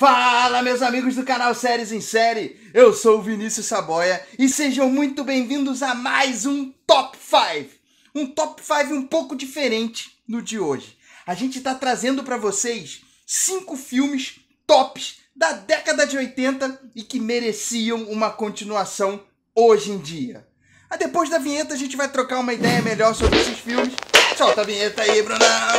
Fala, meus amigos do canal Séries em Série! Eu sou o Vinícius Saboia e sejam muito bem-vindos a mais um Top 5! Um Top 5 um pouco diferente no de hoje. A gente está trazendo para vocês cinco filmes tops da década de 80 e que mereciam uma continuação hoje em dia. Ah, depois da vinheta a gente vai trocar uma ideia melhor sobre esses filmes. Solta a vinheta aí, Brunão!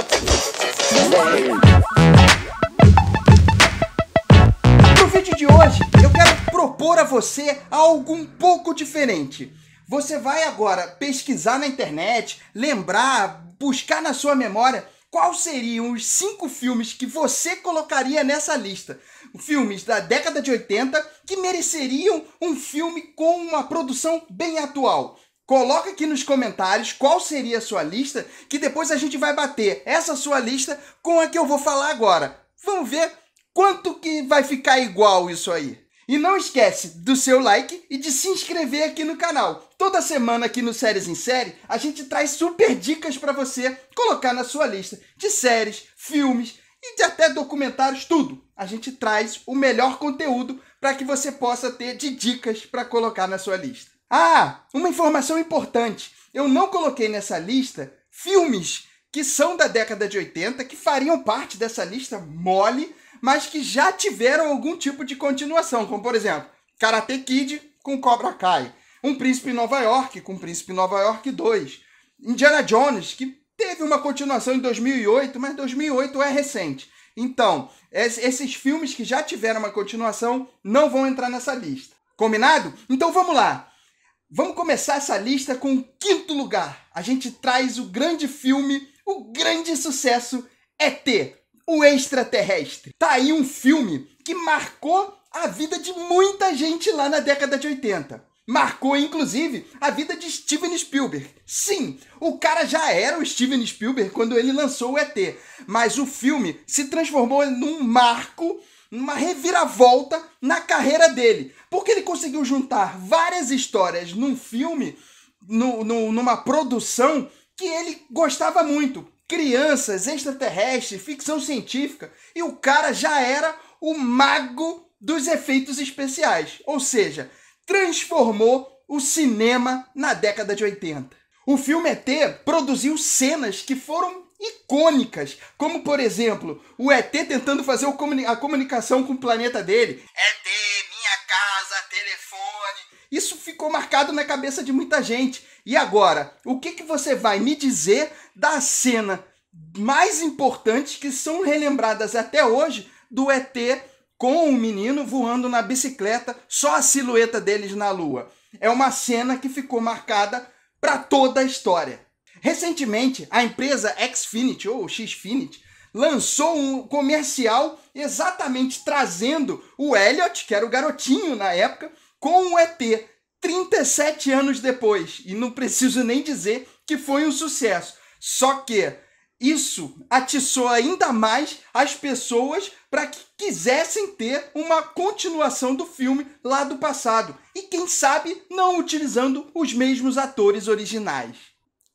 vídeo de hoje eu quero propor a você algo um pouco diferente. Você vai agora pesquisar na internet, lembrar, buscar na sua memória quais seriam os cinco filmes que você colocaria nessa lista. Filmes da década de 80 que mereceriam um filme com uma produção bem atual. Coloca aqui nos comentários qual seria a sua lista, que depois a gente vai bater essa sua lista com a que eu vou falar agora. Vamos ver Quanto que vai ficar igual isso aí? E não esquece do seu like e de se inscrever aqui no canal. Toda semana aqui no Séries em Série, a gente traz super dicas para você colocar na sua lista de séries, filmes e de até documentários, tudo. A gente traz o melhor conteúdo para que você possa ter de dicas para colocar na sua lista. Ah, uma informação importante. Eu não coloquei nessa lista filmes que são da década de 80, que fariam parte dessa lista mole, mas que já tiveram algum tipo de continuação, como por exemplo, Karate Kid com Cobra Kai, Um Príncipe em Nova York com Príncipe em Nova York 2, Indiana Jones, que teve uma continuação em 2008, mas 2008 é recente. Então, esses filmes que já tiveram uma continuação não vão entrar nessa lista. Combinado? Então vamos lá. Vamos começar essa lista com o quinto lugar. A gente traz o grande filme, o grande sucesso ET, o Extraterrestre. Tá aí um filme que marcou a vida de muita gente lá na década de 80. Marcou, inclusive, a vida de Steven Spielberg. Sim, o cara já era o Steven Spielberg quando ele lançou o ET, mas o filme se transformou num marco, numa reviravolta na carreira dele, porque ele conseguiu juntar várias histórias num filme, no, no, numa produção que ele gostava muito crianças, extraterrestres, ficção científica, e o cara já era o mago dos efeitos especiais, ou seja, transformou o cinema na década de 80. O filme ET produziu cenas que foram icônicas, como por exemplo, o ET tentando fazer a comunicação com o planeta dele. ET casa, telefone. Isso ficou marcado na cabeça de muita gente. E agora, o que, que você vai me dizer da cena mais importante que são relembradas até hoje do ET com o menino voando na bicicleta, só a silhueta deles na lua. É uma cena que ficou marcada para toda a história. Recentemente, a empresa Xfinity ou Xfinity lançou um comercial exatamente trazendo o Elliot, que era o garotinho na época, com o ET 37 anos depois. E não preciso nem dizer que foi um sucesso. Só que isso atiçou ainda mais as pessoas para que quisessem ter uma continuação do filme lá do passado. E quem sabe não utilizando os mesmos atores originais.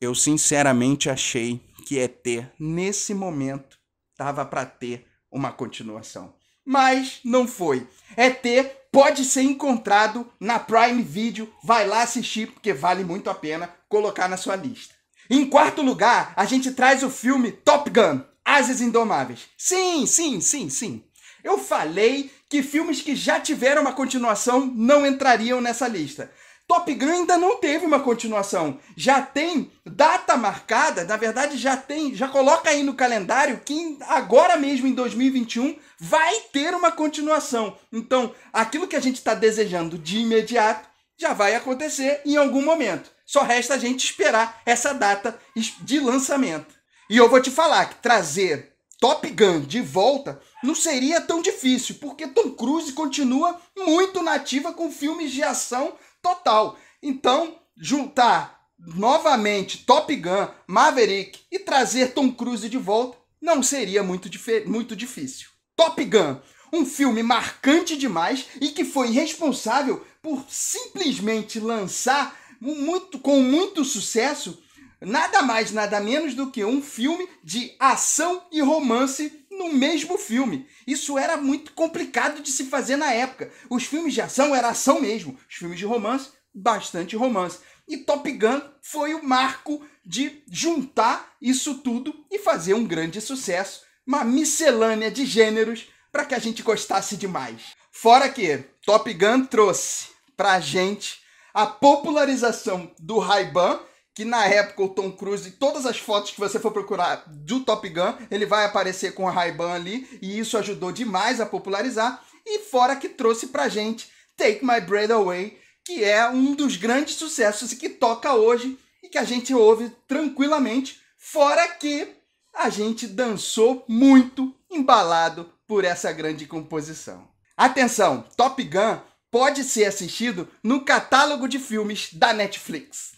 Eu sinceramente achei que ET, nesse momento, Tava para ter uma continuação. Mas não foi. É ET pode ser encontrado na Prime Video. Vai lá assistir, porque vale muito a pena colocar na sua lista. Em quarto lugar, a gente traz o filme Top Gun, Asas Indomáveis. Sim, sim, sim, sim. Eu falei que filmes que já tiveram uma continuação não entrariam nessa lista. Top Gun ainda não teve uma continuação. Já tem data marcada, na verdade já tem, já coloca aí no calendário que agora mesmo em 2021 vai ter uma continuação. Então, aquilo que a gente está desejando de imediato já vai acontecer em algum momento. Só resta a gente esperar essa data de lançamento. E eu vou te falar que trazer Top Gun de volta não seria tão difícil, porque Tom Cruise continua muito nativa com filmes de ação total. Então, juntar novamente Top Gun, Maverick e trazer Tom Cruise de volta não seria muito, muito difícil. Top Gun, um filme marcante demais e que foi responsável por simplesmente lançar muito, com muito sucesso nada mais, nada menos do que um filme de ação e romance no mesmo filme. Isso era muito complicado de se fazer na época. Os filmes de ação era ação mesmo, os filmes de romance, bastante romance. E Top Gun foi o marco de juntar isso tudo e fazer um grande sucesso, uma miscelânea de gêneros para que a gente gostasse demais. Fora que Top Gun trouxe pra gente a popularização do Ray-Ban que na época o Tom Cruise, todas as fotos que você for procurar do Top Gun, ele vai aparecer com a Ray-Ban ali, e isso ajudou demais a popularizar, e fora que trouxe pra gente Take My Breath Away, que é um dos grandes sucessos e que toca hoje e que a gente ouve tranquilamente, fora que a gente dançou muito embalado por essa grande composição. Atenção, Top Gun pode ser assistido no catálogo de filmes da Netflix.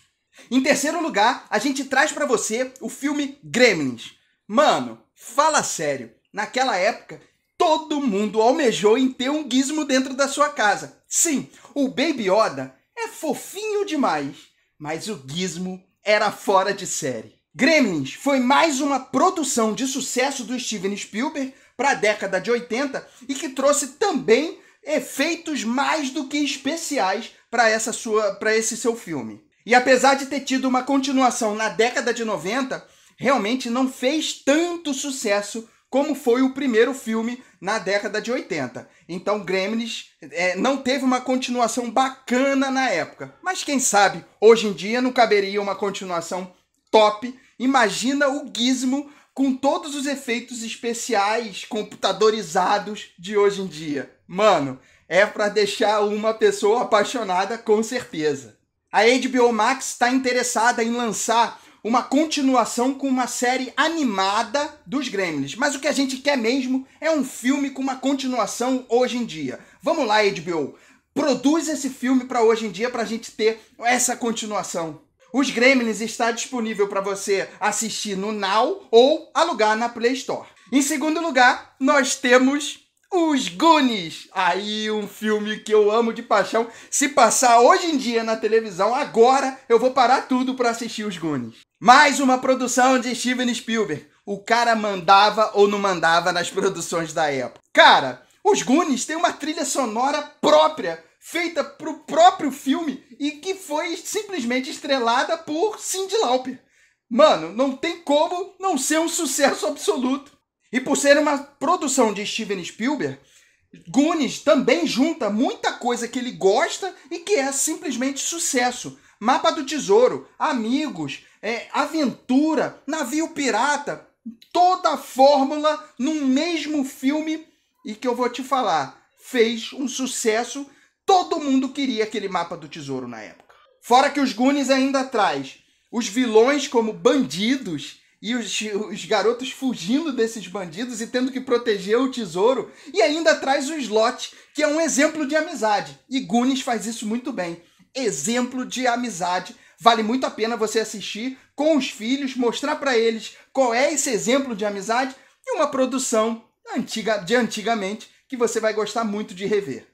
Em terceiro lugar, a gente traz para você o filme Gremlins. Mano, fala sério. Naquela época, todo mundo almejou em ter um gizmo dentro da sua casa. Sim, o Baby Yoda é fofinho demais, mas o gizmo era fora de série. Gremlins foi mais uma produção de sucesso do Steven Spielberg para a década de 80 e que trouxe também efeitos mais do que especiais para essa sua para esse seu filme. E apesar de ter tido uma continuação na década de 90, realmente não fez tanto sucesso como foi o primeiro filme na década de 80. Então Gremlins é, não teve uma continuação bacana na época. Mas quem sabe, hoje em dia não caberia uma continuação top. Imagina o Gizmo com todos os efeitos especiais computadorizados de hoje em dia. Mano, é para deixar uma pessoa apaixonada com certeza. A HBO Max está interessada em lançar uma continuação com uma série animada dos Gremlins. Mas o que a gente quer mesmo é um filme com uma continuação hoje em dia. Vamos lá, HBO. Produz esse filme para hoje em dia para a gente ter essa continuação. Os Gremlins está disponível para você assistir no Now ou alugar na Play Store. Em segundo lugar, nós temos os Goonies! Aí, um filme que eu amo de paixão. Se passar hoje em dia na televisão, agora eu vou parar tudo para assistir Os Goonies. Mais uma produção de Steven Spielberg. O cara mandava ou não mandava nas produções da época. Cara, Os Goonies tem uma trilha sonora própria, feita pro próprio filme e que foi simplesmente estrelada por Cyndi Lauper. Mano, não tem como não ser um sucesso absoluto. E por ser uma produção de Steven Spielberg, Goonies também junta muita coisa que ele gosta e que é simplesmente sucesso. Mapa do Tesouro, Amigos, é, Aventura, Navio Pirata, toda a fórmula num mesmo filme e que eu vou te falar, fez um sucesso. Todo mundo queria aquele mapa do tesouro na época. Fora que os Goonies ainda traz os vilões como bandidos e os, os, garotos fugindo desses bandidos e tendo que proteger o tesouro, e ainda traz o slot, que é um exemplo de amizade. E Goonies faz isso muito bem. Exemplo de amizade. Vale muito a pena você assistir com os filhos, mostrar para eles qual é esse exemplo de amizade e uma produção antiga de antigamente que você vai gostar muito de rever.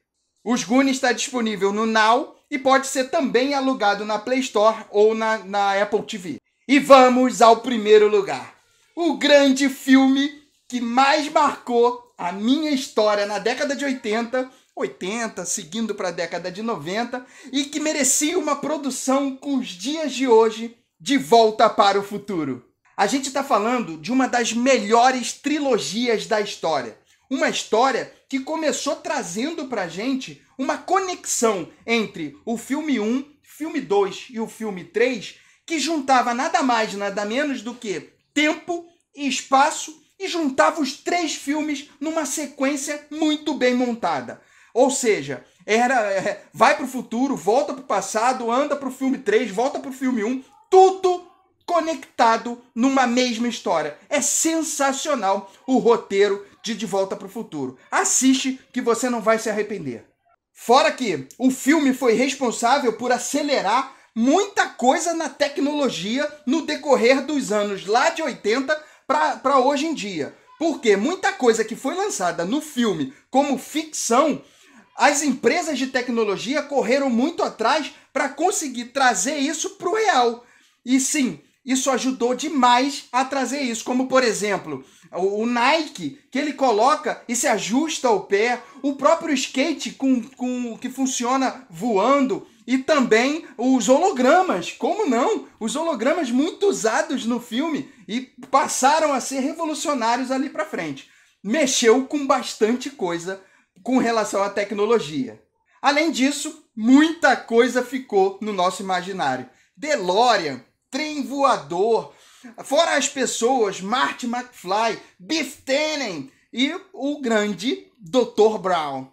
Os Goonies está disponível no Now e pode ser também alugado na Play Store ou na, na Apple TV. E vamos ao primeiro lugar. O grande filme que mais marcou a minha história na década de 80, 80, seguindo para a década de 90, e que merecia uma produção com os dias de hoje de volta para o futuro. A gente está falando de uma das melhores trilogias da história. Uma história que começou trazendo para gente uma conexão entre o filme 1, filme 2 e o filme 3 que juntava nada mais, nada menos do que tempo e espaço e juntava os três filmes numa sequência muito bem montada. Ou seja, era é, vai para o futuro, volta para o passado, anda para o filme 3, volta para o filme 1, tudo conectado numa mesma história. É sensacional o roteiro de De Volta para o Futuro. Assiste que você não vai se arrepender. Fora que o filme foi responsável por acelerar muita coisa na tecnologia no decorrer dos anos lá de 80 para hoje em dia. Porque muita coisa que foi lançada no filme como ficção, as empresas de tecnologia correram muito atrás para conseguir trazer isso para o real. E sim, isso ajudou demais a trazer isso. Como, por exemplo, o Nike, que ele coloca e se ajusta ao pé, o próprio skate com, com que funciona voando. E também os hologramas, como não? Os hologramas muito usados no filme e passaram a ser revolucionários ali para frente. Mexeu com bastante coisa com relação à tecnologia. Além disso, muita coisa ficou no nosso imaginário. DeLorean, trem voador, fora as pessoas, Marty McFly, Biff Tannen e o grande Dr. Brown.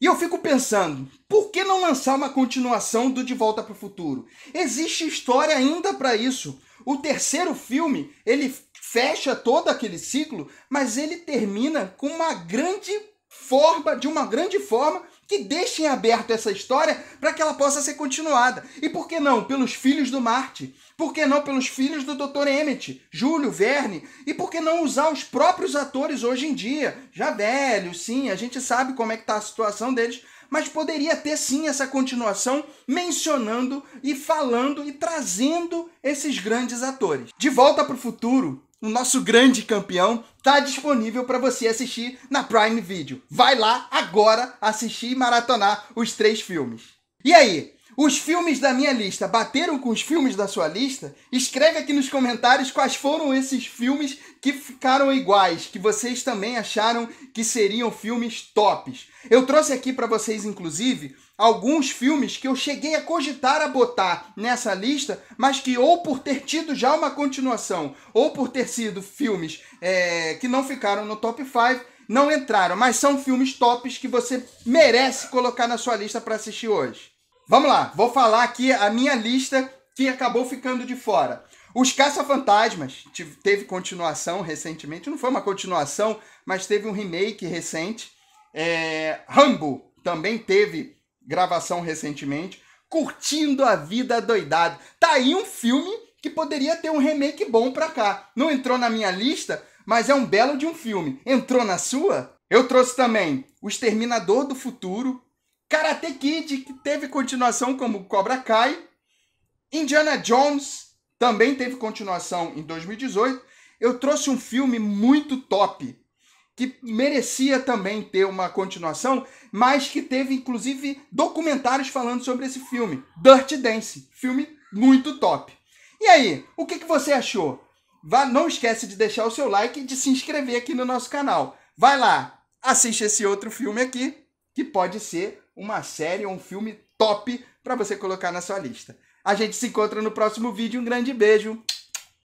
E eu fico pensando, por que não lançar uma continuação do De Volta para o Futuro? Existe história ainda para isso. O terceiro filme, ele fecha todo aquele ciclo, mas ele termina com uma grande forma, de uma grande forma, que deixem aberto essa história para que ela possa ser continuada. E por que não pelos filhos do Marte? Por que não pelos filhos do Dr. Emmett, Júlio, Verne? E por que não usar os próprios atores hoje em dia? Já velhos, sim, a gente sabe como é que tá a situação deles, mas poderia ter sim essa continuação mencionando e falando e trazendo esses grandes atores. De volta para o futuro, o nosso grande campeão, tá disponível para você assistir na Prime Video. Vai lá agora assistir e maratonar os três filmes. E aí, os filmes da minha lista bateram com os filmes da sua lista? Escreve aqui nos comentários quais foram esses filmes que ficaram iguais, que vocês também acharam que seriam filmes tops. Eu trouxe aqui para vocês, inclusive, alguns filmes que eu cheguei a cogitar a botar nessa lista, mas que ou por ter tido já uma continuação, ou por ter sido filmes é, que não ficaram no top 5, não entraram, mas são filmes tops que você merece colocar na sua lista para assistir hoje. Vamos lá, vou falar aqui a minha lista que acabou ficando de fora. Os Caça-Fantasmas teve continuação recentemente, não foi uma continuação, mas teve um remake recente. É, Rambo também teve gravação recentemente, curtindo a vida doidado. Tá aí um filme que poderia ter um remake bom pra cá. Não entrou na minha lista, mas é um belo de um filme. Entrou na sua? Eu trouxe também O Exterminador do Futuro, Karate Kid, que teve continuação como Cobra Kai, Indiana Jones, também teve continuação em 2018. Eu trouxe um filme muito top, que merecia também ter uma continuação, mas que teve inclusive documentários falando sobre esse filme, Dirty Dance, filme muito top. E aí, o que, que você achou? Vá, não esquece de deixar o seu like e de se inscrever aqui no nosso canal. Vai lá, assiste esse outro filme aqui, que pode ser uma série ou um filme top para você colocar na sua lista. A gente se encontra no próximo vídeo. Um grande beijo.